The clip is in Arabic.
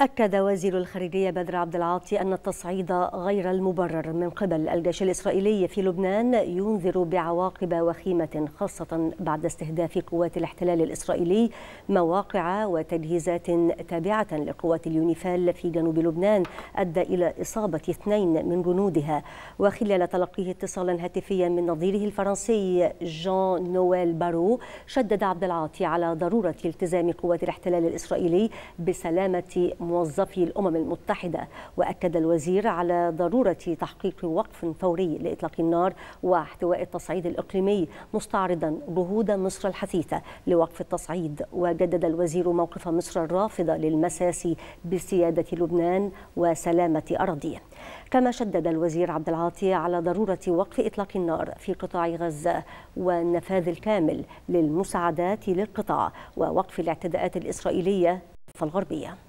أكد وزير الخارجية بدر عبد العاطي أن التصعيد غير المبرر من قبل الجيش الإسرائيلي في لبنان ينذر بعواقب وخيمة خاصة بعد استهداف قوات الاحتلال الإسرائيلي مواقع وتجهيزات تابعة لقوات اليونيفال في جنوب لبنان أدى إلى إصابة اثنين من جنودها وخلال تلقيه اتصالا هاتفيا من نظيره الفرنسي جان نويل بارو شدد عبد العاطي على ضرورة التزام قوات الاحتلال الإسرائيلي بسلامة موظفي الأمم المتحدة وأكد الوزير على ضرورة تحقيق وقف فوري لإطلاق النار واحتواء التصعيد الإقليمي مستعرضا جهود مصر الحثيثة لوقف التصعيد وجدد الوزير موقف مصر الرافضة للمساس بسيادة لبنان وسلامة أراضيه كما شدد الوزير عبد العاطي على ضرورة وقف إطلاق النار في قطاع غزة والنفاذ الكامل للمساعدات للقطاع ووقف الاعتداءات الإسرائيلية في الغربية